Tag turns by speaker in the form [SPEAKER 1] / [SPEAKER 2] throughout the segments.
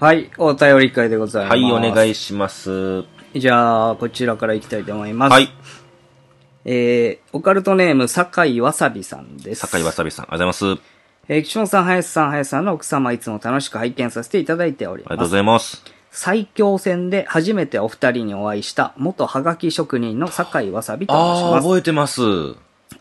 [SPEAKER 1] はい、お便り会でございます。はい、お願いします。じゃあ、こちらからいきたいと思います。はい。えー、オカルトネーム、酒井わさびさんです。酒井わさ
[SPEAKER 2] びさん、ありがとうございます。
[SPEAKER 1] えー、岸本さん、林さん、林さんの奥様、いつも楽しく拝見させていただいております。ありがとうございます。最強戦で初めてお二人にお会いした、元はがき職人の酒井わさびと申します。あ覚えてます。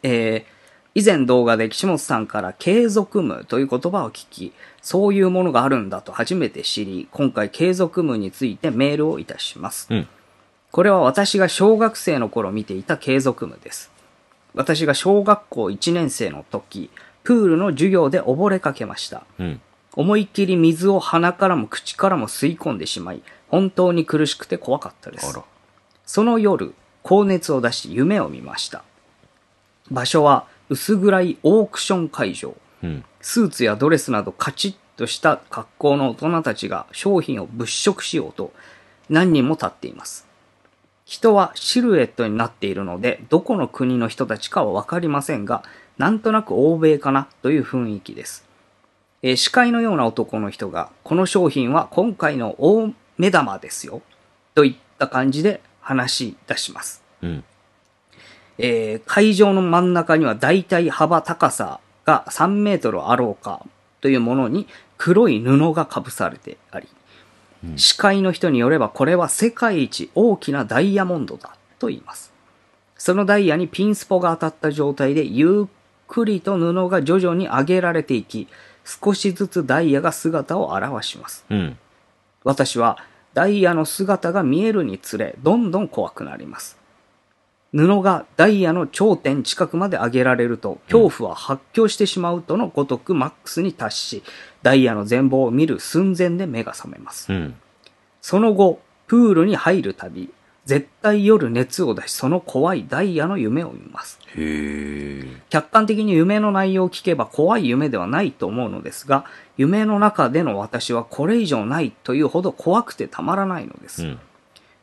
[SPEAKER 1] えー、以前動画で岸本さんから継続無という言葉を聞き、そういうものがあるんだと初めて知り、今回継続無についてメールをいたします。うん、これは私が小学生の頃見ていた継続無です。私が小学校1年生の時、プールの授業で溺れかけました。うん、思いっきり水を鼻からも口からも吸い込んでしまい、本当に苦しくて怖かったです。その夜、高熱を出し夢を見ました。場所は薄暗いオークション会場、うん、スーツやドレスなどカチッとした格好の大人たちが商品を物色しようと何人も立っています人はシルエットになっているのでどこの国の人たちかは分かりませんがなんとなく欧米かなという雰囲気です、えー、司会のような男の人がこの商品は今回の大目玉ですよといった感じで話し出します、うん、えー、会場の真ん中には大体幅高さが3メートルあろうかというものに黒い布がかぶされてあり、うん、司会の人によればこれは世界一大きなダイヤモンドだと言います。そのダイヤにピンスポが当たった状態でゆっくりと布が徐々に上げられていき、少しずつダイヤが姿を現します。うん、私はダイヤの姿が見えるにつれ、どんどん怖くなります。布がダイヤの頂点近くまで上げられると、恐怖は発狂してしまうとのごとくマックスに達し、ダイヤの全貌を見る寸前で目が覚めます。うん、その後、プールに入るたび、絶対夜熱を出し、その怖いダイヤの夢を見ます。客観的に夢の内容を聞けば怖い夢ではないと思うのですが、夢の中での私はこれ以上ないというほど怖くてたまらないのです。うん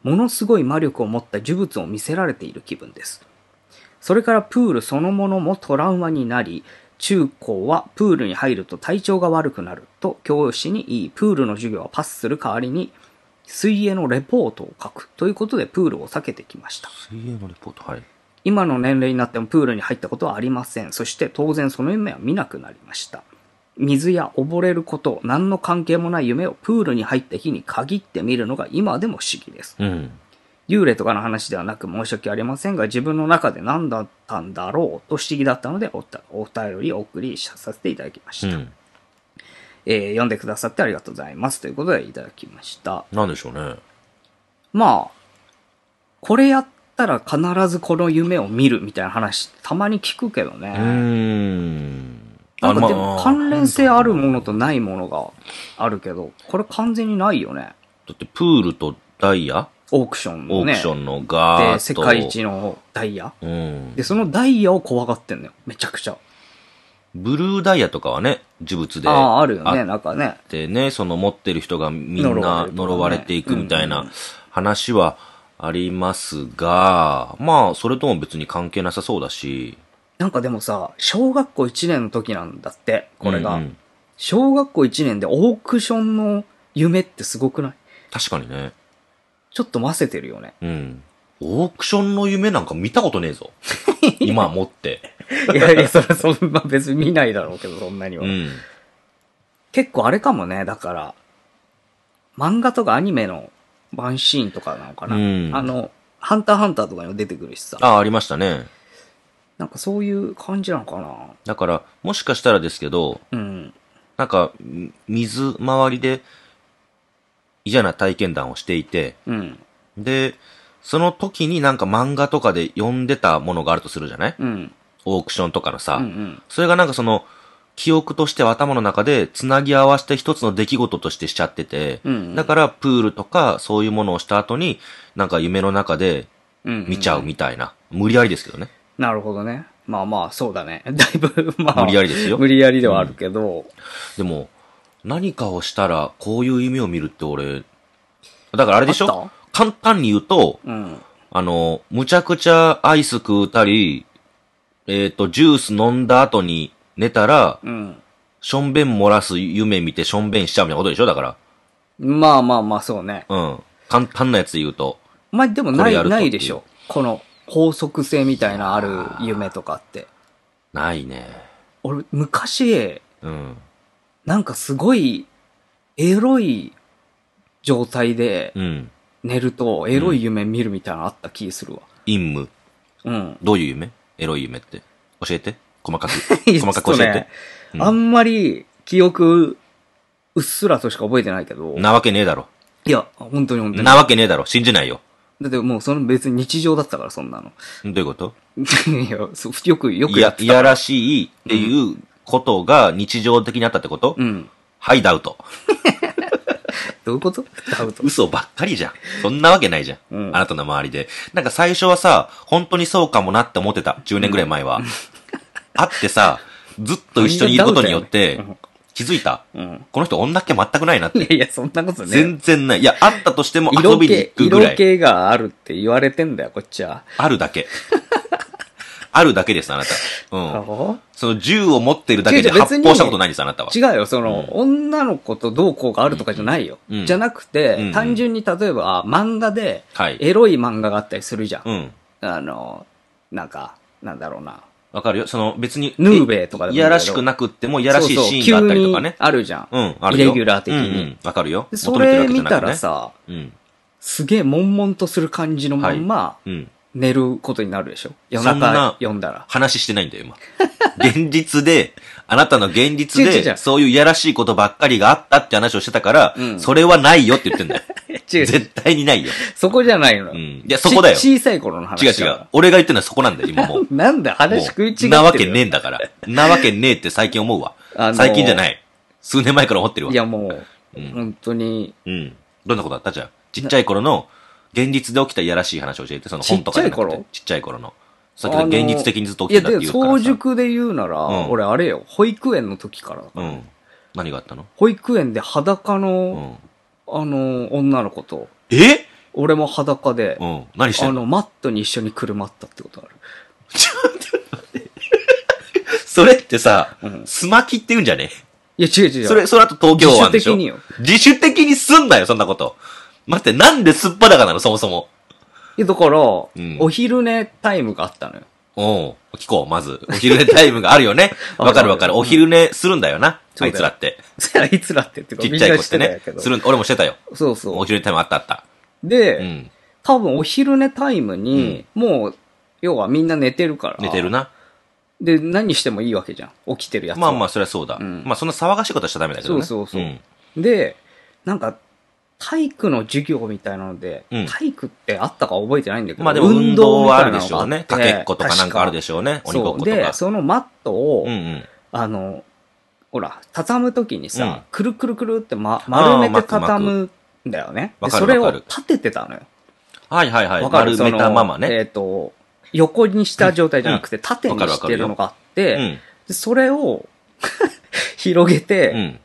[SPEAKER 1] ものすごい魔力を持った呪物を見せられている気分です。それからプールそのものもトラウマになり、中高はプールに入ると体調が悪くなると教師にいいプールの授業はパスする代わりに水泳のレポートを書くということでプールを避けてきました水泳のレポートはい今の年齢になってもプールに入ったことはありませんそして当然その夢は見なくなりました水や溺れること、何の関係もない夢をプールに入った日に限って見るのが今でも不思議です。うん、幽霊とかの話ではなく申し訳ありませんが、自分の中で何だったんだろうと不思議だったのでおた、お便りお送りさせていただきました。うん、えー、読んでくださってありがとうございます。ということでいただきました。何でしょうね。まあ、これやったら必ずこの夢を見るみたいな話、たまに聞くけどね。うん。なんかで関連性あるものとないものがあるけど、これ完全にないよね。だってプールとダイヤオークションの、ね、オークションのガーッと。世界一のダイヤ、うん、で、そのダイヤを怖がってんのよ。めちゃ
[SPEAKER 2] くちゃ。ブルーダイヤとかはね、呪物でああ、あるよね、なんかね。でね、その持ってる人がみんな呪われていくみたいな話はありますが、まあ、それとも別に関係なさそうだ
[SPEAKER 1] し。なんかでもさ、小学校1年の時なんだって、これが。うんうん、小学校1年でオークションの夢ってすごくない確かにね。ちょっと混せてるよね。うん。オークションの夢なんか見たことねえぞ。今持って。いやいや、それそんな別に見ないだろうけど、そんなには。うん、結構あれかもね、だから、漫画とかアニメのワンシーンとかなのかな。うん、あの、ハンターハンターとかにも出てくるしさ。
[SPEAKER 2] ああ、ありましたね。なんかそういう感じなのかな。だから、もしかしたらですけど、うん。なんか、水周りで、嫌な体験談をしていて、うん。で、その時になんか漫画とかで読んでたものがあるとするじゃない、うん、オークションとかのさ、うんうん、それがなんかその、記憶として頭の中で繋ぎ合わせて一つの出来事としてしちゃってて、うんうん、だからプールとかそういうものをした後に、なんか夢の中で見ちゃうみたいな。うんうん、無理やりですけどね。
[SPEAKER 1] なるほどね。まあまあ、そうだね。だいぶ、まあ。無理やりですよ。無理
[SPEAKER 2] やりではあるけど。うん、でも、何かをしたら、こういう夢を見るって俺、だからあれでしょ簡単に言うと、うん、あの、むちゃくちゃアイス食うたり、えっ、ー、と、ジュース飲んだ後に寝たら、うん、しょんべん漏らす夢見てしょんべんしちゃうみたいなことでしょだから。
[SPEAKER 1] まあまあまあ、そうね。
[SPEAKER 2] うん。簡単なやつで言うと。
[SPEAKER 1] まあでもない、ないでしょ。この、法則性みたいなある夢とかって。ないね。俺、昔、うん。なんかすごい、エロい状態で、うん。寝ると、エロい夢見るみたいなのあった気するわ。陰夢。うん。どういう夢エロ
[SPEAKER 2] い夢って。教えて。細かく。細かく教えて。ねうん、あ
[SPEAKER 1] んまり、記憶、うっすらとしか覚えてないけど。なわけねえだろ。いや、本当に本当に。なわけねえだ
[SPEAKER 2] ろ。信じないよ。
[SPEAKER 1] だってもうその別に日常だったから、そんなの。どういうこといや、よく、よくいやっ、ていた。
[SPEAKER 2] やらしいっていうことが日常的にあったってこと、うん。はい、ダウト。どういうことダウト。嘘ばっかりじゃん。そんなわけないじゃん。うんあなたの周りで。なんか最初はさ、本当にそうかもなって思ってた。10年ぐらい前は。あってさ、ずっと一緒にいることによって気づいた、うん、この人女っ気全くないなって。い
[SPEAKER 1] やいや、そんなことね。全
[SPEAKER 2] 然ない。いや、あったとしても遊びに行くぐらい。色気
[SPEAKER 1] があるって言われてんだよ、こっちは。
[SPEAKER 2] あるだけ。あるだけで
[SPEAKER 1] す、あなた。うん。その銃を持ってるだけで発砲したことないです、あなたは。違うよ、その、うん、女の子とどうこうがあるとかじゃないよ。うん、じゃなくて、うんうん、単純に例えば漫画で、エロい漫画があったりするじゃん。はい、あの、なんか、なんだろうな。わかるよその別に。ヌーベイとかでもいいいやらしくなくっても、いやらしいシーンがあったりとかね。そうそうあるじゃん。うん、あるよ。イレギュラー的に。わ、うんうん、かるよ。それ見たらさ、うん、すげえ悶々とする感じのまんま、はいうん、寝ることになるでしょ夜そん中な読んだ
[SPEAKER 2] ら。話してないんだよ、今。現実で、あなたの現実で、そういういやらしいことばっかりがあったって話をしてたから、うんそれはないよって言ってんだよ。絶対にないよ。そこじゃないの。うんいやそこだよ
[SPEAKER 1] 小さい頃の違う話。違う。。
[SPEAKER 2] 俺が言ってるのはそこなんだよ、今も
[SPEAKER 1] う。なんだ、話食い違う。なわけねえんだから。なわけ
[SPEAKER 2] ねえって最近思うわ。あのー最近じゃない。数年前から思ってるわ。いやもう、うん本当に、うん。どんなことあったじゃん。ちっちゃい頃の現実で起きたいやらしい話を教えて、その本とかじゃちっちゃい頃の。さっきの現実的にずっと起きたっていうからさ。い
[SPEAKER 1] や、早熟で言うなら、うん、俺あれよ、保育園の時からうん。何があったの保育園で裸の、うん、あの、女の子と。え俺も裸で、うん。何してんのあの、マットに一緒にくるまったってことある。ちょっと待って。それってさ、すまきって言うんじゃねいや、違う違う。それ、その後東京湾でしょ自主的によ。
[SPEAKER 2] 自主的にすんなよ、そんなこと。待って、なんですっぱだかなの、そもそも。え、だから、んお昼寝タイムがあったのよ。おお聞こう、まず。お昼寝タイムがあるよね。わかるわかる。お昼寝するんだよな。あいつらって。そいつらっ
[SPEAKER 1] てってかちっちゃい子ってねす
[SPEAKER 2] るん、俺もしてたよ。そうそう。お昼寝タイムあったあった。
[SPEAKER 1] で、うん。多分お昼寝タイムに、もう、要はみんな寝てるから。寝てる。な。で、何してもいいわけじゃん。起きてるやつはまあま
[SPEAKER 2] あ、そりゃそうだ。うんまあ、そんな騒がしいことはしちゃダメだけどね。そう
[SPEAKER 1] そうそうで、なんか、体育の授業みたいなので、うん体育ってあったか覚えてないんだけど、まあでも運動はあるでしょうね。かけっことかなんかあるでしょうね。鬼ごっそことで、そのマットを、うんうん。あの、ほら、畳むときにさ、うんくるくるくるって、ま、丸めて畳むんだよね。で、それを立ててたのよ。はいはいはい。わかる丸めたままえね。っ、と、横にした状態じゃなくて、縦にしてるのがあって、うん。でそれを 広げて、うん。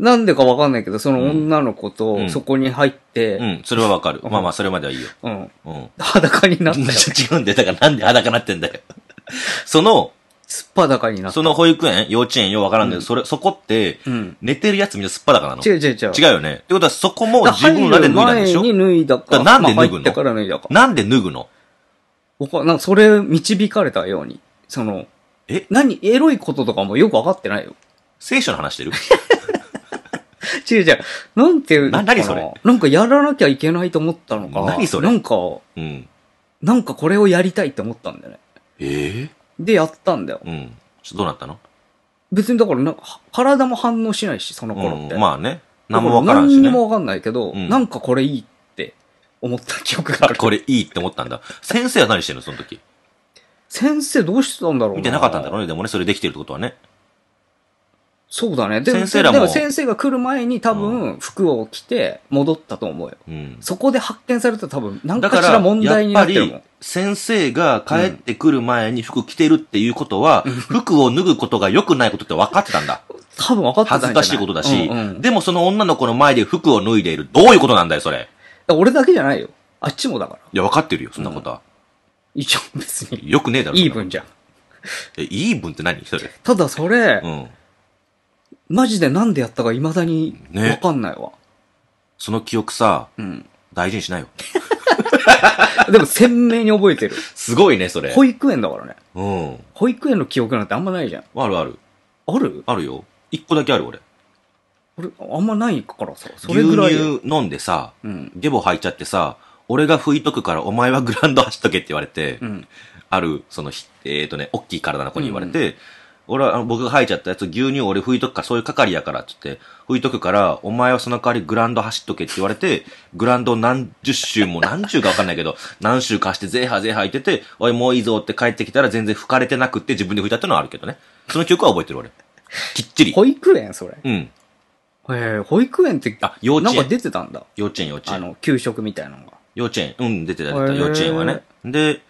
[SPEAKER 1] なんでかわかんないけど、その女の子とそこに入って、うん、うん、それはわかる。まあまあ、それまではいいよ。うん。うん、
[SPEAKER 2] 裸になったよ。違うんで、だからなんで裸になってんだよ。その、すっぱだかになった。その保育園、幼稚園、ようわからんけど、うん、それ、そこって、うん、寝てるやつみんなすっぱだかなの。違う違う違う。違うよね。ってことは、そこも自分らで脱いだんでしょ
[SPEAKER 1] 前に脱いだか。なんで脱ぐの、から脱いだか。なんで脱ぐの僕は、なんかそれ導かれたように。その、え何エロいこととかもよくわかってないよ。聖書の話してる 違う違う。なんていうな、何それなんかやらなきゃいけないと思ったのか。何それなんか、うん。なんかこれをやりたいって思ったんだよね。ええー、で、やったんだよ。うん。どうなったの別にだからなんか、体も反応しないし、その頃って。うん、まあね。何もわからんし、ね。何にもわかんないけど、うん、なんかこれいいって
[SPEAKER 2] 思った記憶がある。これいいって思ったんだ。先生は何してんのその時。
[SPEAKER 1] 先生どうしてたんだろう見てなかったん
[SPEAKER 2] だろうね。でもね、それできてるってことはね。そうだね。で先生らもで先
[SPEAKER 1] 生が来る前に多分服を着て戻ったと思うよ。うん。そこで発見されたら多分何かしら問題になっってぱるもり
[SPEAKER 2] 先生が帰ってくる前に服着てるっていうことは、服を脱ぐことが良くないことって分かってたんだ。多分分かってたん恥ずかしいことだし、うんうんでもその女の子の前で服を脱いでいる。どういうことなんだよ、それ。
[SPEAKER 1] 俺だけじゃないよ。あっちもだから。
[SPEAKER 2] いや、分かってるよ、そんなこ
[SPEAKER 1] とは。一応別に。よくねえだろ。イーブンじゃん。え、イーブンって何それ。ただそれ、うん。マジでなんでや
[SPEAKER 2] ったか未だにねわかんないわ。その記憶さ、うん。大事にしないよ。でも鮮明に覚えてる。すごいね、それ。保育園だからね。うん。保育園の記憶なんてあんまないじゃん。あるある。あるあるよ。一個だけある、俺。
[SPEAKER 1] 俺、れあんまないからさ、それぐらい。
[SPEAKER 2] 牛乳飲んでさ、うん。ゲボ吐いちゃってさ、俺が拭いとくからお前はグランド走っとけって言われて、うん。ある、そのえっ、とね、大きい体の子に言われて、俺は、僕が吐いちゃったやつ、牛乳俺拭いとくから、そういう係やからって言って、拭いとくから、お前はその代わりグランド走っとけって言われて、グランド何十周も何十かわかんないけど、何周かしてゼーハーゼーハーいてて、おいもういいぞって帰ってきたら全然拭かれてなくって自分で拭いたってのはあるけどね。その記憶は覚えてる俺。きっちり。
[SPEAKER 1] 保育園それ。
[SPEAKER 2] うん。ええ、保育園って、あ、幼稚園。なんか出てたんだ。幼稚園、幼稚園。あの、給食みたいなのが。幼稚園。うん、出てた、出てた、幼稚園はね。で、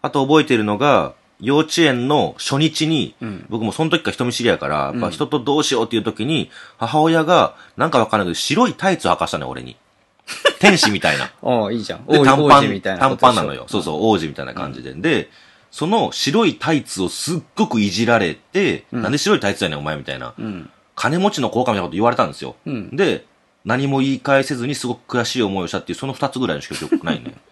[SPEAKER 2] あと覚えてるのが、幼稚園の初日に、うん、僕もその時から人見知りやから、うん、人とどうしようっていう時に、母親が、なんかわかんないけど、白いタイツを履かしたね、俺に。天使みたいな。
[SPEAKER 1] ああ、いいじゃん。で、短パン、短パンなのよ。そ
[SPEAKER 2] うそう、王子みたいな感じで。うん、で、その白いタイツをすっごくいじられて、うん、なんで白いタイツやねん、お前みたいな。うん、金持ちの効果みたいなこと言われたんですよ。うん、で、何も言い返せずにすごく悔しい思いをしたっていう、その二つぐらいのしか記憶ないね。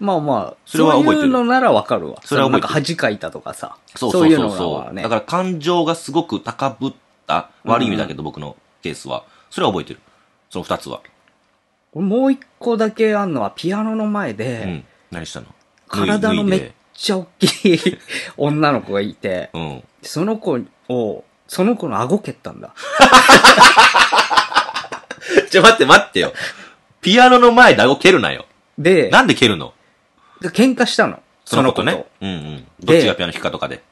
[SPEAKER 1] まあまあ、それは覚えてる。そういうのな
[SPEAKER 2] らわかるわ。それは覚えてる。なんか恥かいたとかさ。そうそうそうそうそういうのね。だから感情がすごく高ぶった、悪い意味だけど、うん、僕のケースは。それは覚えてる。その二つは。
[SPEAKER 1] もう一個だけあんのは、ピアノの前で、うん、何したの
[SPEAKER 2] 体のめっ
[SPEAKER 1] ちゃ大きい 女の子がいて、うん、その子を、その子の顎蹴ったんだ。ちょ、待って待ってよ。ピアノの前で顎蹴るな
[SPEAKER 2] よ。で、なんで蹴るの
[SPEAKER 1] で、喧嘩したの。その子とね。
[SPEAKER 2] うんうん。どっちがピアノ弾くかとかで。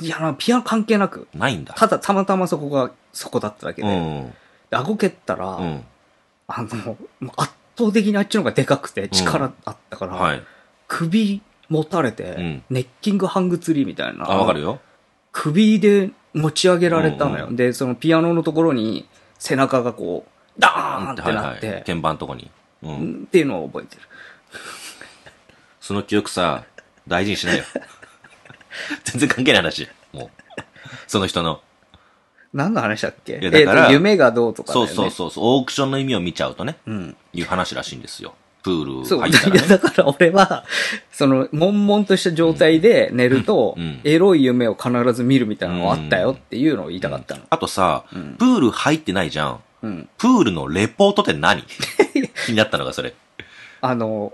[SPEAKER 1] いや、ピアノ関係なく。ないんだ。ただ、たまたまそこが、そこだっただけで。うん、うで、顎蹴ったら、うん、あの、圧倒的にあっちの方がでかくて、力あったから、うん、はい、首持たれて、ネッキングハングツリーみたいな。あ、わかるよ。首で持ち上げられたのよ。うんうん、で、そのピアノのところに、背中がこう、ダーンってなって。はいはい、鍵盤のとこに。うん。っていうのを覚えてる。
[SPEAKER 2] その記憶さ、大事にしないよ。全然関係ない話。もう。その人の。
[SPEAKER 1] 何の話だっけいやだからえー夢がどうとかそうそうそうそう、オークションの意味を見ちゃうとね、うん。いう話らしいんですよ。プールそう、入っいたらやだから俺は、その、悶々とした状態で寝ると、うんうんエロい夢を必ず見るみたいなのがあったよっていうのを言いたかったの。あとさ、プール入っ
[SPEAKER 2] てないじゃん。うん。プールのレポートって何 気になったのがそれ。
[SPEAKER 1] あの、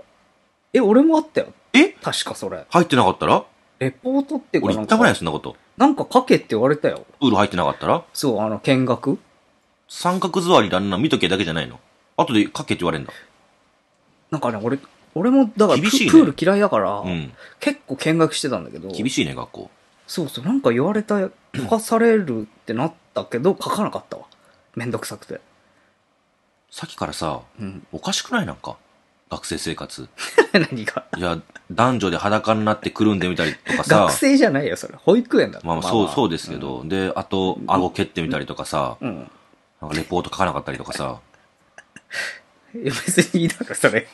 [SPEAKER 1] え、俺もあったよ。え確かそれ。入
[SPEAKER 2] ってなかったら
[SPEAKER 1] レポートってか俺言ったぐらいそんなこと。なんか書けって言われたよ。
[SPEAKER 2] ウール入ってなかったら
[SPEAKER 1] そう、あの、見学
[SPEAKER 2] 三角座りだな、見とけだけじゃないの。後で書けって言われるんだ。
[SPEAKER 1] なんかね、俺、俺も、だから、厳しいねプール嫌いだから、うん。結構見学してたんだけど、厳しいね、学校。そうそう、なんか言われた、書かされるってなったけど、書かなかったわ。めんどくさくて。さっきからさ、うん。おかしくないなんか。学生生
[SPEAKER 2] 活。何がいや、男女で裸になってくるんでみたりとかさ。学生
[SPEAKER 1] じゃないよ、それ。保育園だ
[SPEAKER 2] まあまあ、そう、そうですけど。うん、で、あと、顎蹴ってみたりとかさ。うん。なんかレポート書かなかったりとかさ。いや、別にいいだろ、それ。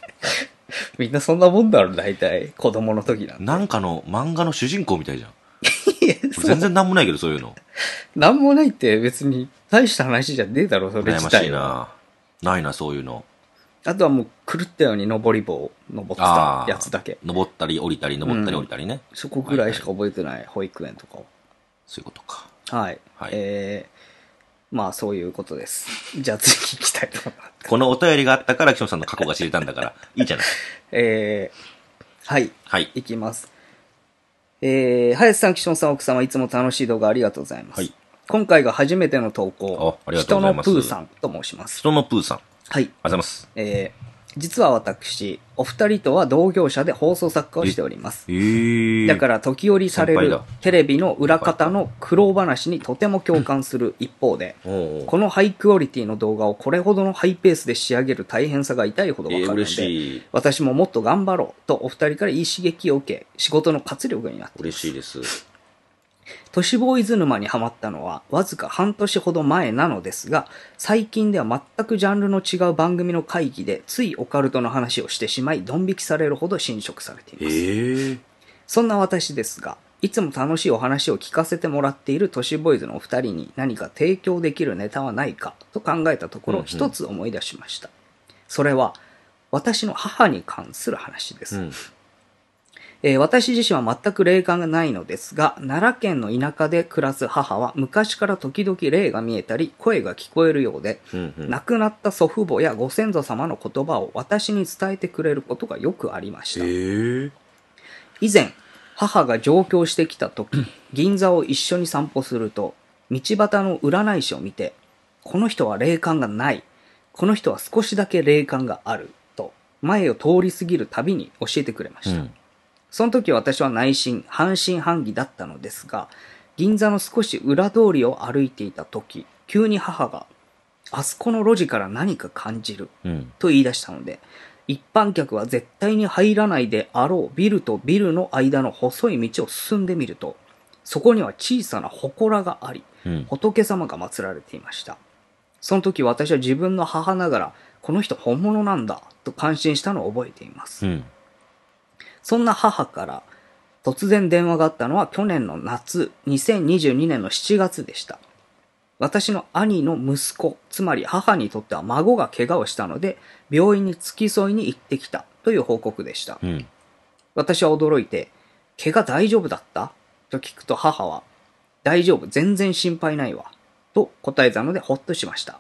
[SPEAKER 2] みんなそんなもんだろ、大体。子供の時なんなんかの漫画の主人公みたいじゃん。
[SPEAKER 1] 全然なんもないけど、そういうの。なんもないって別に大した話じゃねえだろ、それ自体。悩ましいな。ないな、そういうの。あとはもう狂ったように登り棒登ってたやつだけ。登ったり降りたり登ったり降りたりね。そこぐらいしか覚えてない保育園とかを。そういうことか。はい。はい、えー、まあそういうことです。じゃあ次行きたいと思いま
[SPEAKER 2] す。このお便りがあったから岸本さんの過去が知れたんだから、
[SPEAKER 1] いいじゃない。えー、はい。はい。いきます。えー、林さん、岸本さん、奥様、いつも楽しい動画ありがとうございます。はい、今回が初めての投稿。人のプーさんと申します。人のプーさん。はい。ありがとうございます。えー、実は私、お二人とは同業者で放送作家をしております。
[SPEAKER 2] えー、だか
[SPEAKER 1] ら時折されるテレビの裏方の苦労話にとても共感する一方で、このハイクオリティの動画をこれほどのハイペースで仕上げる大変さが痛いほどわかるので、えー、私ももっと頑張ろうとお二人からいい刺激を受け、仕事の活力になっています。嬉しいです。都市ボーイズ沼にはまったのはわずか半年ほど前なのですが、最近では全くジャンルの違う番組の会議でついオカルトの話をしてしまい、ドン引きされるほど侵食されています。えー、そんな私ですが、いつも楽しいお話を聞かせてもらっている都市ボーイズのお二人に何か提供できるネタはないかと考えたところ、一つ思い出しました。うんうん、それは、私の母に関する話です。うんえー、私自身は全く霊感がないのですが、奈良県の田舎で暮らす母は昔から時々霊が見えたり、声が聞こえるようで、うんうん、亡くなった祖父母やご先祖様の言葉を私に伝えてくれることがよくありました。以前、母が上京してきた時、銀座を一緒に散歩すると、道端の占い師を見て、この人は霊感がない。この人は少しだけ霊感がある。と、前を通り過ぎるたびに教えてくれました。うんその時私は内心、半信半疑だったのですが、銀座の少し裏通りを歩いていた時、急に母が、あそこの路地から何か感じる、と言い出したので、うん、一般客は絶対に入らないであろうビルとビルの間の細い道を進んでみると、そこには小さな祠があり、仏様が祀られていました。その時私は自分の母ながら、この人本物なんだと感心したのを覚えています。うんそんな母から突然電話があったのは去年の夏、2022年の7月でした。私の兄の息子、つまり母にとっては孫が怪我をしたので、病院に付き添いに行ってきたという報告でした。うん、私は驚いて、怪我大丈夫だったと聞くと母は、大丈夫、全然心配ないわ。と答えたのでほっとしました。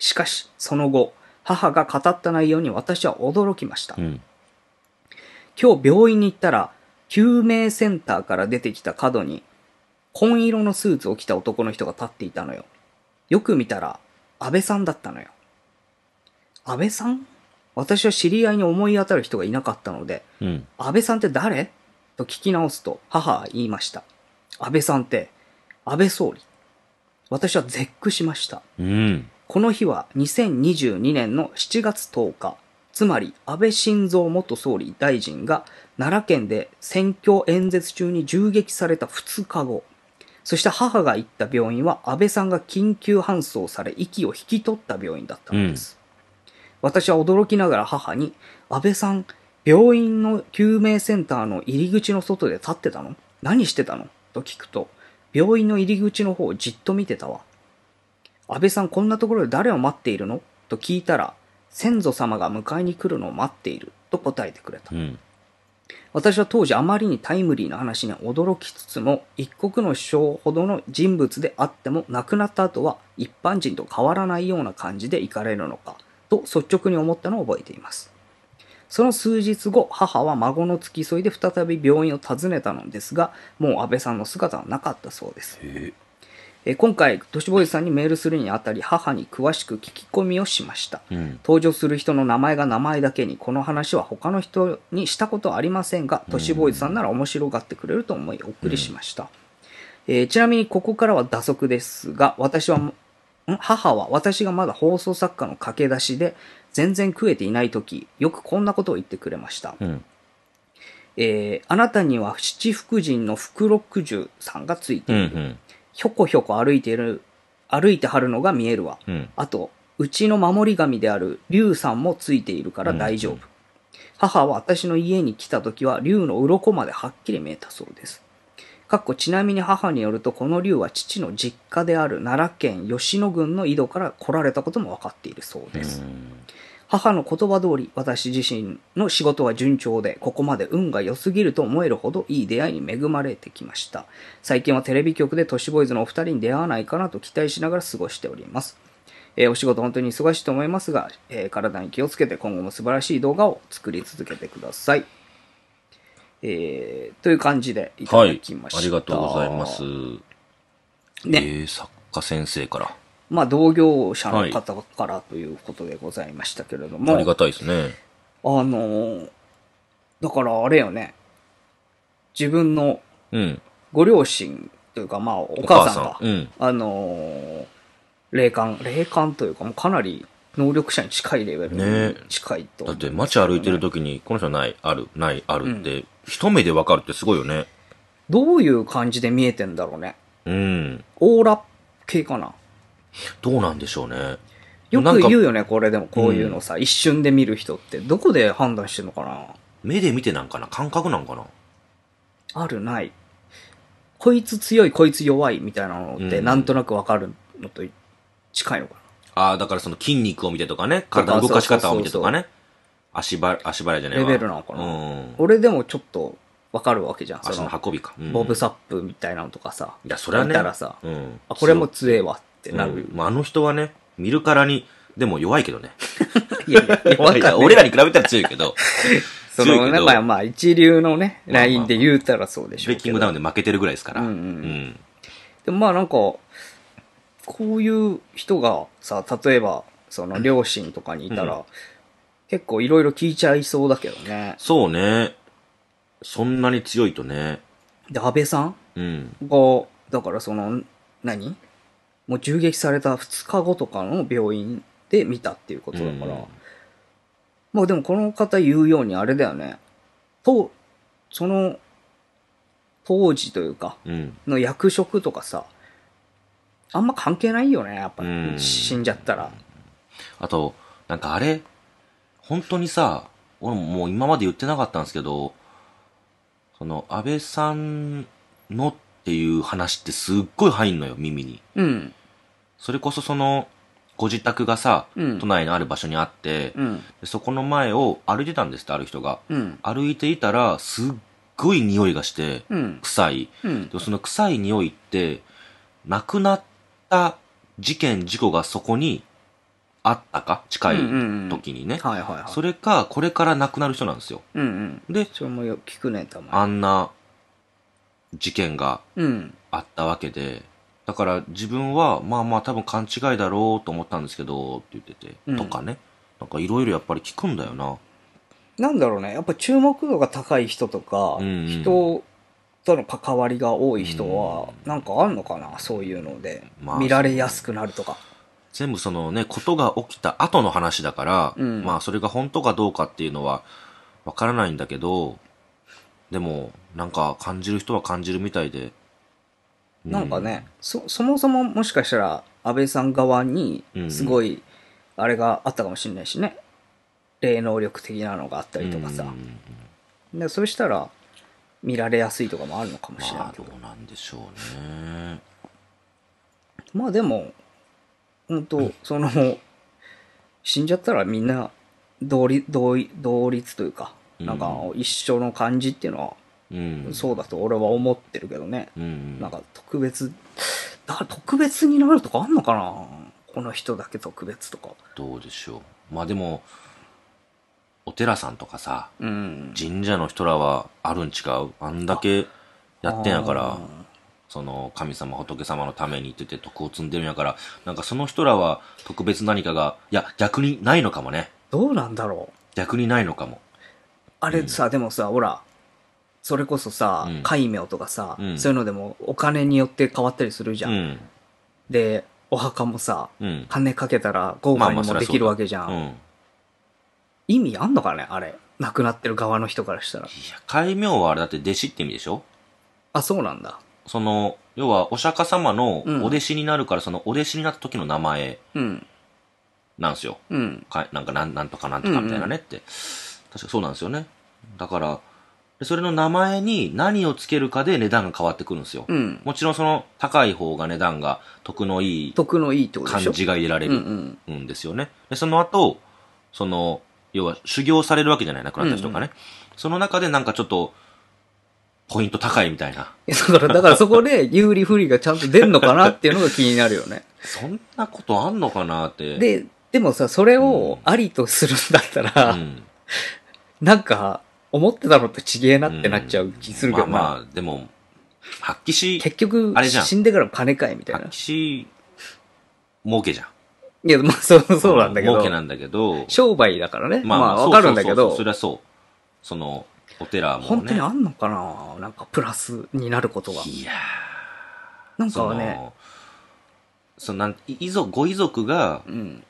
[SPEAKER 1] しかし、その後、母が語った内容に私は驚きました。うん、今日病院に行ったら、救命センターから出てきた角に、紺色のスーツを着た男の人が立っていたのよ。よく見たら、安倍さんだったのよ。安倍さん私は知り合いに思い当たる人がいなかったので、うん、安倍さんって誰と聞き直すと母は言いました。安倍さんって、安倍総理。私は絶句しました。うん、この日は2022年の7月10日、つまり安倍晋三元総理大臣が奈良県で選挙演説中に銃撃された2日後、そして母が行った病院は安倍さんが緊急搬送され息を引き取った病院だったのです。うん、私は驚きながら母に、安倍さん、病院の救命センターの入り口の外で立ってたの何してたのと聞くと、病院の入り口の方をじっと見てたわ。安倍さんこんなところで誰を待っているのと聞いたら、先祖様が迎えに来るのを待っていると答えてくれた、うん、私は当時あまりにタイムリーな話に驚きつつも一国の首相ほどの人物であっても亡くなった後は一般人と変わらないような感じで行かれるのかと率直に思ったのを覚えていますその数日後母は孫の付き添いで再び病院を訪ねたのですがもう安倍さんの姿はなかったそうですえ今回、トシボーイさんにメールするにあたり、母に詳しく聞き込みをしました、うん、登場する人の名前が名前だけに、この話は他の人にしたことはありませんが、うん、トシボーイさんなら面白がってくれると思い、お送りしました。うん、えー、ちなみに、ここからは打足ですが、私は、母は私がまだ放送作家の駆け出しで、全然食えていない時、よくこんなことを言ってくれました。えー、あなたには七福神の福六十さんがついている。うんうんひょこひょこ歩いてる、歩いてはるのが見えるわ。うん、あと、うちの守り神である竜さんもついているから大丈夫。うん、母は私の家に来た時は竜の鱗まではっきり見えたそうです。かっこちなみに母によるとこの竜は父の実家である奈良県吉野郡の井戸から来られたことも分かっているそうです。うん母の言葉通り、私自身の仕事は順調で、ここまで運が良すぎると思えるほどいい出会いに恵まれてきました。最近はテレビ局で都市ボーイズのお二人に出会わないかなと期待しながら過ごしております。えー、お仕事本当に忙しいと思いますが、えー、体に気をつけて今後も素晴らしい動画を作り続けてください。えー、という感じでいただきました。はい、ありがとうございます。
[SPEAKER 2] ね。えー、作家先生から。
[SPEAKER 1] まあ、同業者の方からということでございましたけれども。ありがたいですね。あのだからあれよね。自分の、ご両親というか、まあ、お母さんが、うん、あの霊感、霊感というか、もうかなり能力者に近いレベルに近いと、
[SPEAKER 2] ね、だって街歩いてる時に、この人ない、ある、ない、あるって、うん、一目でわかるってすごいよね。
[SPEAKER 1] どういう感じで見えてんだろうね。うん。オーラ系かな。どうなんでしょうね。よく言うよね、これでもこういうのさ、うん、一瞬で見る人って、どこで判断してんのかな目で見てなんかな感覚なんかなあるない。こいつ強い、こいつ弱いみたいなのって、なんとなくわかるのと近いのかな、うん、
[SPEAKER 2] ああ、だからその筋肉を見てとかね、体の動かし方を見てとかね。足ば、足ばれじゃないレベルなの
[SPEAKER 1] かな、うん、俺でもちょっとわかるわけじゃん。足の運びか、うん、ボブサップみたいなのとかさ。いや、それはね。見たらさ、うん、あ、これも強えわっってなる。まあ、あの人はね、見る
[SPEAKER 2] からに、でも弱いけどね。いやいや、弱い、俺らに比べたら強いけど。その、ま
[SPEAKER 1] あ、一流のね、ラインで言うたらそうでしょうけど。ブッキングダウンで負けてるぐらいですから。うん、うん。うん、でもまあなんか、こういう人がさ、例えば、その両親とかにいたら、うん、結構いろいろ聞いちゃいそうだけどね。
[SPEAKER 2] そうね。そんなに強いとね。
[SPEAKER 1] で、安倍さんうん。が、だからその、何もう銃撃された2日後とかの病院で見たっていうことだから、うん、まあでもこの方言うようにあれだよね、と、その、当時というか、の役職とかさ、あんま関係ないよね、やっぱ、うん、死んじゃったら。
[SPEAKER 2] あと、なんかあれ、本当にさ、俺もう今まで言ってなかったんですけど、その、安倍さんのっていう話ってすっごい入んのよ、耳に。うん。それこそその、ご自宅がさ、うん、都内のある場所にあって、うん、そこの前を歩いてたんですってある人が、うん、歩いていたらすっごい匂いがして、臭い、でその臭い匂いって亡くなった事件事故がそこにあったか近い時にねそれかこれから亡くなる人なんですよ、
[SPEAKER 1] うんうん、でそれもよ聞くねたま
[SPEAKER 2] にあんな事件があったわけで、だから自分は、まあまあ多分勘違いだろうと思ったんですけど、って言ってて、うんとかね。なんかいろいろやっぱり聞くんだよな。
[SPEAKER 1] なんだろうね、やっぱ注目度が高い人とか、うんうん人との関わりが多い人は、なんかあんのかな、そういうので、まあ見られやすくなるとか。
[SPEAKER 2] 全部そのね、ことが起きた後の話だから、うんまあそれが本当かどうかっていうのはわからないんだけど、でもなんか感じる人は感じるみたいで、
[SPEAKER 1] なんかね、うん、そそもそももしかしたら安倍さん側にすごいあれがあったかもしれないしね、うん、霊能力的なのがあったりとかさ、うん、でそうしたら見られやすいとかもあるのかもしれないけど、まあ、どうなんでしょうねまあでも本当その、死んじゃったらみんな同同同率というかなんか一緒の感じっていうのはうん、そうだと俺は思ってるけどね。うん、なんか特別、だ特別になるとかあんのかなこの人だけ特
[SPEAKER 2] 別とか。どうでしょう。まあでも、お寺さんとかさ、うん、神社の人らはあるん違うあんだけやってんやから、その神様仏様のためにって言って徳を積んでるんやから、なんかその人らは特別何かが、いや逆にないのかもね。
[SPEAKER 1] どうなんだろ
[SPEAKER 2] う。逆にないのかも。
[SPEAKER 1] あれさ、うん、でもさ、ほら、それこそさ、うん戒名とかさ、うんそういうのでもお金によって変わったりするじゃん。うん。で、お墓もさ、うん。金かけたら豪華にままもできるわけじゃん。うん。意味あんのかねあれ。亡くなってる側の人からしたら。いや、
[SPEAKER 2] 戒名はあれだって弟子って意味でしょ
[SPEAKER 1] あ、そうなんだ。
[SPEAKER 2] その、要はお釈迦様のお弟子になるから、そのお弟子になった時の名前うん。なんですよ。うん。かなんかなんなんとかなんとかみたいなねって。確かそうなんですよね。だから、それの名前に何をつけるかで値段が変わってくるんですよ。うん、もちろんその高い方が値段が得のいい得のいいってこと漢字が入れられるんですよね。うんうん、でその後、その、要は修行されるわけじゃない、亡くなった人がね。うんうん、その中でなんかちょっと、ポイント高いみたいな。だ
[SPEAKER 1] から、だからそこで有利不利がちゃんと出んのかなっていうのが気になるよね。そんなことあんのかなって。で、でもさ、それをありとするんだったら、うん、なんか、思ってたのとちげえなってなっちゃう気するけどまあまあ、でも、発揮し、結局、あれじゃん。死んでから金かいみたいな。発揮し、儲けじゃん。いや、まあ、そう、そうなんだけど。儲けなんだけど。商売だから
[SPEAKER 2] ね。まあ、まあ、わかるんだけど。それはそう。その、お寺も、ね。本当にあんの
[SPEAKER 1] かななんか、プラスになることが。いやなんかね。
[SPEAKER 2] そのなん遺族ご遺族が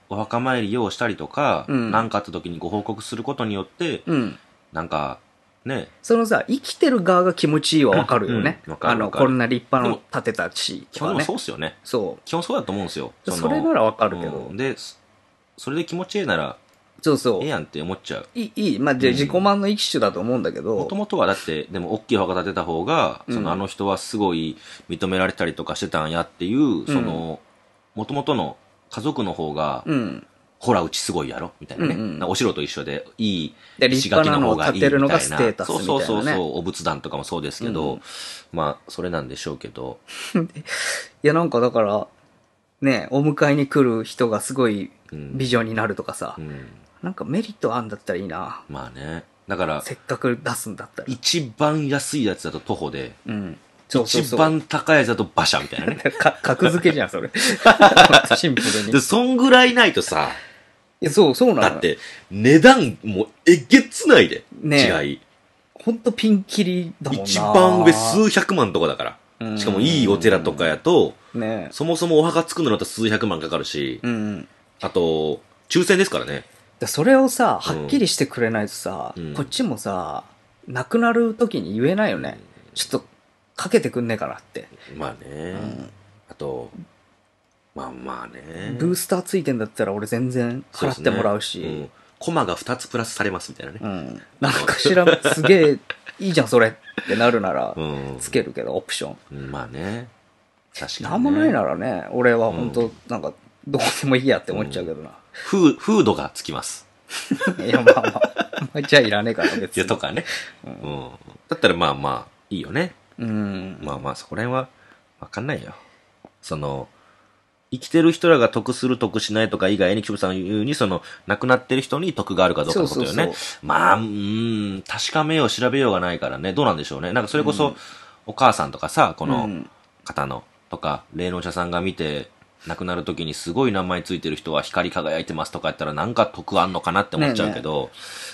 [SPEAKER 2] お墓参りをしたりとか何、ん、かあった時にご報告することによって、うん、なんか、
[SPEAKER 1] ね。そのさ、生きてる側が気持ちいいはわかるよね。うんる。あの、こんな立派の
[SPEAKER 2] 建てた地、ね、基本そうっすよね。そう。基本そうだと思うんですよ。そそれならわかるけど、で、それで気持ちいいなら、そうそう。ええやんって思っちゃう。いい、いい。まあ、自己満の一種だと思うんだけど。もともとはだって、でも、大きい墓建てた方が、その、あの人はすごい認められたりとかしてたんやっていう、その、もともとの家族の方が、うん、ほら、うちすごいやろみたいなね。うんうん、お城と一緒で、いい石垣の方がいいみたいな。なそね。そうそうそう、お仏壇とかもそうですけど、うん、まあ、それなんでしょうけど。
[SPEAKER 1] いや、なんかだから、ね、お迎えに来る人がすごい美女になるとかさ、うん、なんかメリットあんだったらいいな。まあね。だから、せっかく出すんだったら。一番安いやつだと徒歩で、
[SPEAKER 2] うんそうそうそう一番高いやつだと馬車みたいなね。格付けじゃん、それ。シンプルに。そんぐらいないとさ、いや、そう、そうなだっ。て、値段もうえげつないで。ね違い。
[SPEAKER 1] ほんとピンキリだもんな。一番上数
[SPEAKER 2] 百万とかだから。しかもいいお寺とかやと、ねそもそもお墓作るのだと数百万かかるし、あと、抽選ですからね。
[SPEAKER 1] だそれをさ、はっきりしてくれないとさ、うんこっちもさ、亡くなる時に言えないよね。ちょっと、かけてくんねえかなって。まあね。うんあと、まあまあね。ブースターついてんだったら俺全然払ってもらうし。うん
[SPEAKER 2] コマが2つプラスされますみたいなね。
[SPEAKER 1] うん。なんかしら、すげえ、いいじゃん、それってなるなら つけるけど、オプション。うんまあね。確かに、ね。なんもないならね、俺は本当なんか、どうでもいいやって思っちゃうけどな。フー、フードがつきます。いや、まあまあ。じゃあいらねえから、別 いや、と。
[SPEAKER 2] かね。うん。だったらまあまあ、いいよね。うん。まあまあ、そこら辺は、わかんないよ。その、生きてる人らが得する得しないとか以外に、キムさん言うに、その、亡くなってる人に得があるかどうかのことよね。そうそうそうまあ、うん、確かめよう、調べようがないからね、どうなんでしょうね。なんかそれこそ、うん、お母さんとかさ、この方の、とか、霊能者さんが見て、亡くなる時にすごい名前ついてる人は光り輝いてますとかやったらなんか得あんのかなって思っちゃうけど、ねね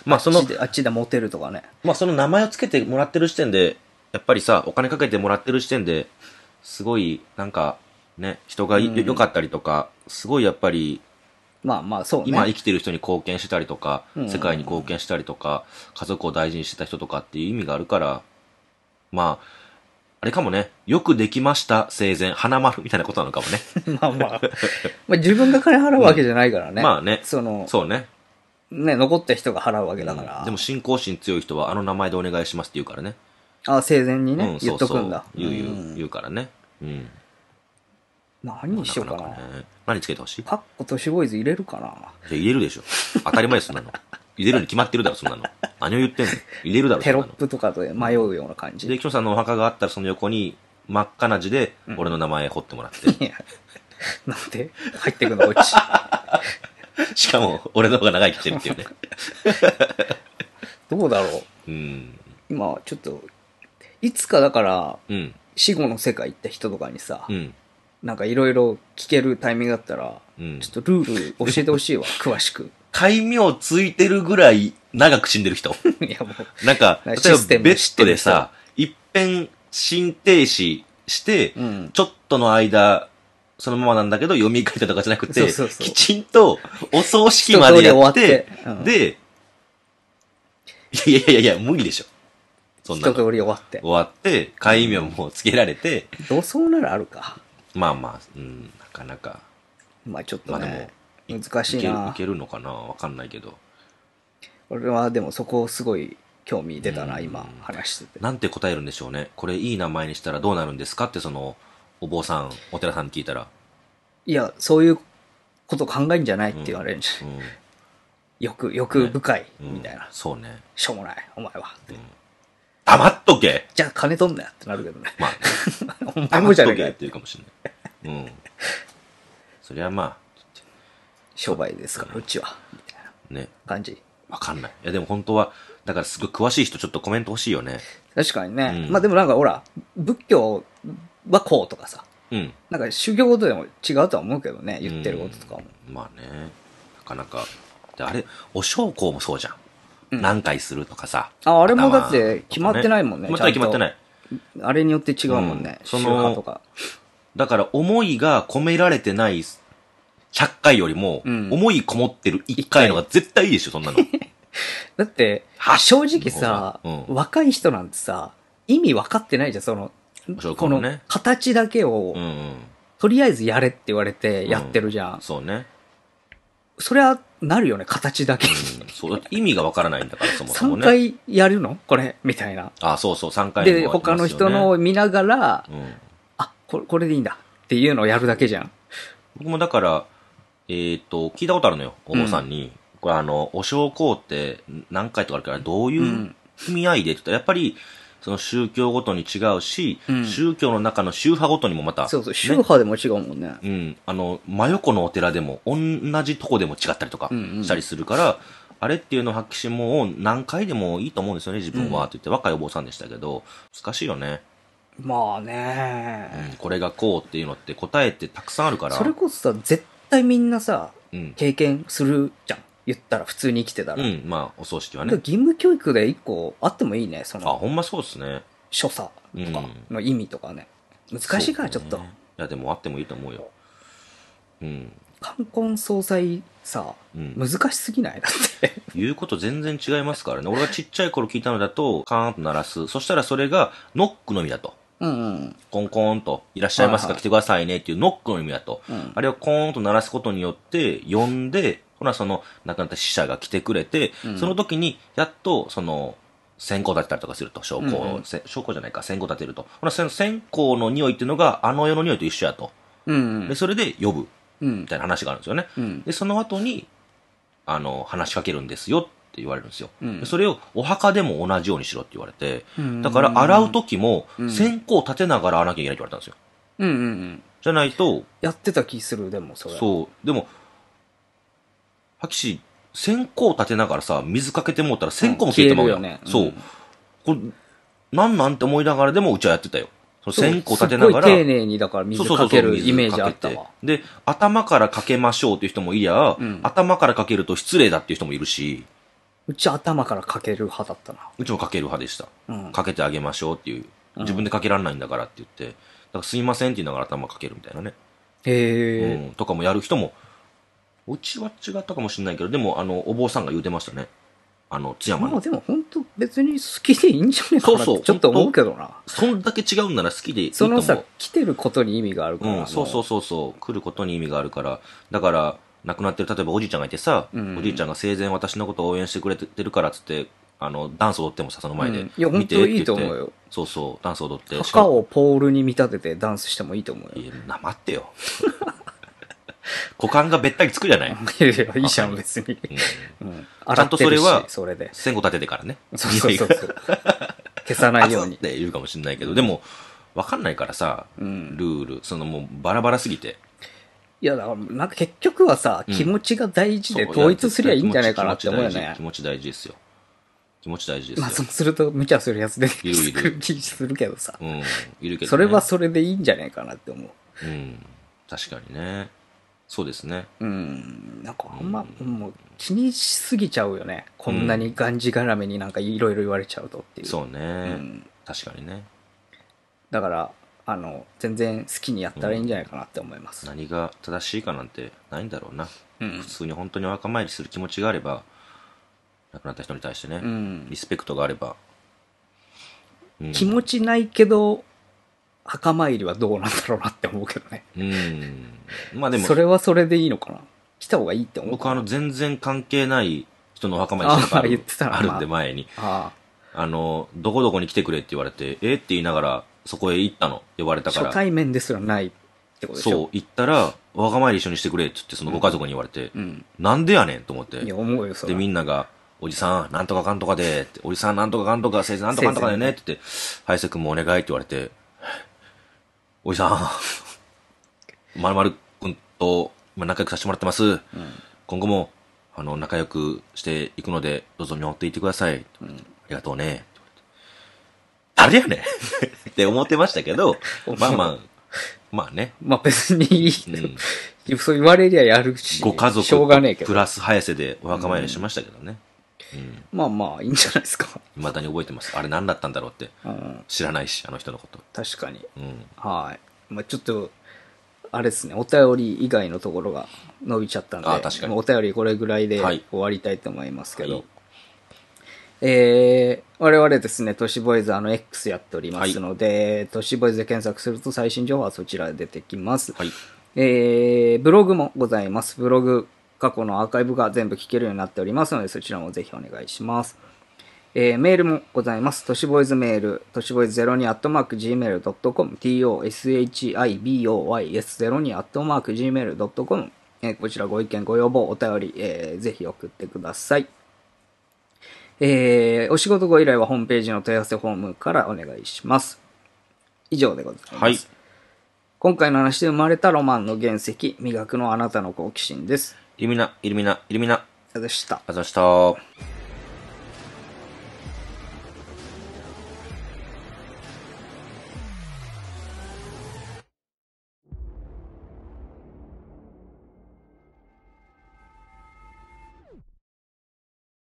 [SPEAKER 1] まあそのあっ、あっちでモテると
[SPEAKER 2] かね。まあその名前をつけてもらってる時点で、やっぱりさ、お金かけてもらってる時点で、すごい、なんか、ね、人が良、うん、かったりとか、すごいやっぱり、
[SPEAKER 1] まあまあそう、ね、今生き
[SPEAKER 2] てる人に貢献したりとか、世界に貢献したりとか、家族を大事にしてた人とかっていう意味があるから、まあ、あれかもね、よくできました生前、花丸みたいなことなのかもね。まあまあ。
[SPEAKER 1] まあ自分が金払うわけ
[SPEAKER 2] じゃないからね。うん、まあね。その、そうね。ね、残った人が払うわけだから、うん、でも信仰心強い人はあの名前でお願いしますって言うからね。
[SPEAKER 1] ああ、生前にね、うん、言っとくんだ。そうう言う、
[SPEAKER 2] 言う、言うからね。
[SPEAKER 1] うん。何にしようかな。なかなかね、何つけてほしいパッコトシボーイズ入れるかな。
[SPEAKER 2] じゃ入れるでしょ。当たり前そんなの。入れるに決まってるだろ、そんなの。何を言ってんの
[SPEAKER 1] 入れるだろ、テロップとかで迷うような感
[SPEAKER 2] じ。で、きょさんのお墓があったらその横に真っ赤な字で俺の名前彫ってもらって。いや、なんで入ってくの、こっち。しかも、俺の方が長生きしてるっていうね。
[SPEAKER 1] どうだろう。うん。今、ちょっと、いつかだから、うん、死後の世界行った人とかにさ、うんなんかいろいろ聞けるタイミングだったら、うんちょっとルール教えてほしいわ、詳しく。
[SPEAKER 2] 解名ついてるぐらい長く死んでる人。
[SPEAKER 1] いやもう、なんか、例えばスベッド
[SPEAKER 2] でさ、一遍心停止して、うん。ちょっとの間、そのままなんだけど、読み書いたとかじゃなくて、そうそうそうきちんと、お葬式までやって、終わってうんで、いやいやいやいや、無理でしょ。そんな一通り終わって。終わって、解名もつけられて、土葬ならあるか。まあまあ、うん、なかなか。まあちょっと、ね、まあ、難しいないけるの
[SPEAKER 1] かなわかんないけど。俺はでもそこすごい興味出たな、今話してて。
[SPEAKER 2] なんて答えるんでしょうね。これいい名前にしたらどうなるんですかってその、お坊さん、お寺さんに聞いたら。
[SPEAKER 1] いや、そういうこと考えんじゃないって言われるんじゃうん、うん、欲、深い、みたいな、うん、そうね。しょうもない、お前は。って、うん黙っとけじゃあ金取んなよってなるけどね。まあ、黙っと
[SPEAKER 2] けって言うかもしれない。うん。そりゃまあ、商売ですから、うちは。みたいな。ね。感じ。わかんない。いやでも本当は、だからすごい詳しい人ちょっとコメント欲しいよね。
[SPEAKER 1] 確かにね。うんまあでもなんかほら、仏教はこうとかさ。うん。なんか修行とでも違うとは思うけどね、言ってることとかも。ま
[SPEAKER 2] あね。なかなか。であれ、お将校もそうじゃん。何回するとかさ。あ、あれもだって決まってないもんね。もちろん決まってない。
[SPEAKER 1] あれによって違うもんね。その、とか。
[SPEAKER 2] だから思いが込められてない100回よりも、思いこもってる1回のが絶対いいでし
[SPEAKER 1] ょ、そんなの。だって、正直さ、若い人なんてさ、意味分かってないじゃん、その、この形だけを、とりあえずやれって言われてやってるじゃん。そうね。それはなるよね、形だけうん、そう意味がわからないんだから、そもそも、ね。3回やるのこれみたいな。
[SPEAKER 2] あ、そうそう、3回で、他の人の
[SPEAKER 1] を見ながら、うん、あこれ、これでいいんだ
[SPEAKER 2] っていうのをやるだけじゃん。僕もだから、えっ、と、聞いたことあるのよ、お坊さんに。うん、これあの、お焼香って何回とかあるから、どういう意味合いでって言ったら、やっぱり、その宗教ごとに違うし、うん宗教の中の宗派ごとにもまた、そうそう、宗派でも違うもんね。うん、あの、真横のお寺でも、同じとこでも違ったりとかしたりするから、あれっていうのを発揮しもう何回でもいいと思うんですよね、自分は。って言って、若いお坊さんでしたけど、難しいよね。
[SPEAKER 1] まあね、うんこ
[SPEAKER 2] れがこうっていうのって答えってたくさんあるから。それこ
[SPEAKER 1] そさ、絶対みんなさ、うん。経験するじゃん。言ったら普通に生きてたら。う
[SPEAKER 2] ん、まあ、お葬式はね。義
[SPEAKER 1] 務教育で一個あってもいいね、そあ、ほんまそうですね。所作とかの意味とかね。難しいから、ちょっと。ねいや、でもあってもいいと思うよ。うん。冠婚葬祭さ、うん難しすぎないだっ
[SPEAKER 2] て。言うこと全然違いますからね。俺がちっちゃい頃聞いたのだと、カーンと鳴らす。そしたらそれが、ノックのみだと。うんうん。コンコーンと、いらっしゃいますか、はいはい来てくださいねっていうノックの意味だと。うんあれをコーンと鳴らすことによって、呼んで、ほら、その、亡くなった死者が来てくれて、うん、その時に、やっと、その、線香立てたりとかすると、証拠、うんうん、証拠じゃないか、線香立てると。ほら、その線香の匂いっていうのが、あの世の匂いと一緒やと。うんうん、で、それで呼ぶ。みたいな話があるんですよね。うん、で、その後に、あの、話しかけるんですよって言われるんですよ。うん、それをお墓でも同じようにしろって言われて、
[SPEAKER 1] だから洗う時
[SPEAKER 2] も、線香立てながら洗わなきゃいけないって言われたんですよ。
[SPEAKER 1] うんうんうん、
[SPEAKER 2] じゃないと。
[SPEAKER 1] やってた気する、でも、それ。そ
[SPEAKER 2] う。でも、ハキシ、線香立てながらさ、水かけてもうたら線香も消えてまうやん。うんよねうんこれ、なんなんて思いながらでもうちはやってたよ。その線香立てながら。すごい丁寧にだから水かけるイメージあったわ。で、頭からかけましょうっていう人もいや、うん頭からかけると失礼だっていう人もいるし、
[SPEAKER 1] うち頭からかける派だったな。
[SPEAKER 2] うちもかける派でした。うん。かけてあげましょうっていう。自分でかけられないんだからって言って、だからすいませんって言いながら頭かけるみたいなね。へうえ、ん。とかもやる人もうちは違ったかもしれないけど、でも、あの、お坊さんが言うてましたね。あの、津山まあ
[SPEAKER 1] の。でも本当別に好きでいいんじゃないかなそうそっうてちょ
[SPEAKER 2] っと思うけどな。そんだけ違うんなら好きでいいとそのさ来てることに意味があるから。うん、そうそうそうそう。来ることに意味があるから。だから、亡くなってる、例えばおじいちゃんがいてさ、うんおじいちゃんが生前私のことを応援してくれてるからっつって、あの、ダンス踊ってもさ、その前で。うんいや本ていいと思うよそうそう、ダンス踊って。しかも墓
[SPEAKER 1] をポールに見立ててダンスしてもいいと思うよ。いやな待ってよ。
[SPEAKER 2] 股間がべったりつくじゃない いいじゃん、別に。うん。ちゃんとそれは、れで。線を立ててからね。そうそうそう消さないように。っ て言うかもしれないけど、でも、わかんないからさ、ルール、そのもうバラバラすぎて。
[SPEAKER 1] いや、だから、なんか結局はさ、気持ちが大事で統一すりゃいいんじゃないかなって思うよね。気
[SPEAKER 2] 持ち大事ですよ。気持ち大事ですよ。まあ、そうす
[SPEAKER 1] ると、無茶するやつで、いるいる。気するけどさ。うん。いるけど、それはそれでいいんじゃないかなって思う。うん。確かにね。そうですねうんなんかあんま、もう気にしすぎちゃうよねこんなにがんじがらめになんかいろいろ言われちゃうとっていう、そうね、うん確かにねだからあの全然好きにやったらいいんじゃないかなって思います、何
[SPEAKER 2] が正しいかなんてないんだろうな、うん普通に本当にお墓参りする気持ちがあれば亡くなった人に対してね、うんリスペクトがあれば、
[SPEAKER 1] うん気持ちないけど墓参りはどうなんだろうなって思うけどね。うん。まあでも、それはそれでいいのかな来た方がいいって思う僕
[SPEAKER 2] あの、全然関係ない人の墓参りしたとああ言るってたあるんで前に。ああの、どこどこに来てくれって言われて、えって言いながら、そこへ行ったの。呼ばれたか初ら。対
[SPEAKER 1] 面ですらないってことでしそう
[SPEAKER 2] 行ったら、お墓参り一緒にしてくれって言って、そのご家族に言われて、うん。なんでやねんと思って。いや、思うよ、それで、みんなが、おじさん、なんとかかんとかで、おじさん、なんとかかんとか、せいぜいなんとかかんとかだよね、って言って、林瀬君もお願いって言われて、おじさん、まるまるくんと今仲良くさせてもらってます。うん、今後も、あの、仲良くしていくので、どうぞ見守っていってください。うん、ありがとうね。あれやねん って思ってましたけど、まあまあ、
[SPEAKER 1] まあね。まあ別にいい、うん、そう言われりゃやるし、ご家族しょうがねえけど。プ
[SPEAKER 2] ラス早瀬でお墓参りしましたけどね。
[SPEAKER 1] まあまあいいんじゃないで
[SPEAKER 2] すかいまだに覚え
[SPEAKER 1] てますあれ何だったんだろうって知らないしあの人のこと確かにうんはいまあちょっとあれですねお便り以外のところが伸びちゃったんであ確かにお便りこれぐらいではい終わりたいと思いますけど、はいえー我々ですね、都市ボーイズあの X やっておりますので、都市ボーイズで検索すると最新情報はそちらで出てきます。はいえーブログもございます。ブログ、過去のアーカイブが全部聞けるようになっておりますので、そちらもぜひお願いします。えー、メールもございます。都市ボーイズメール、都市ボーイズ02アットマーク Gmail.com、toshiboys02 アットマーク Gmail.com、えー、こちらご意見、ご要望、お便り、えー、ぜひ送ってください。えー、お仕事ご依頼はホームページの問い合わせフォームからお願いします。以上でございます。はい、今回の話で生まれたロマンの原石、磨くのあなたの好奇心です。イルミナ、イルミ
[SPEAKER 2] ナ、イルミナ。あざした。あざした。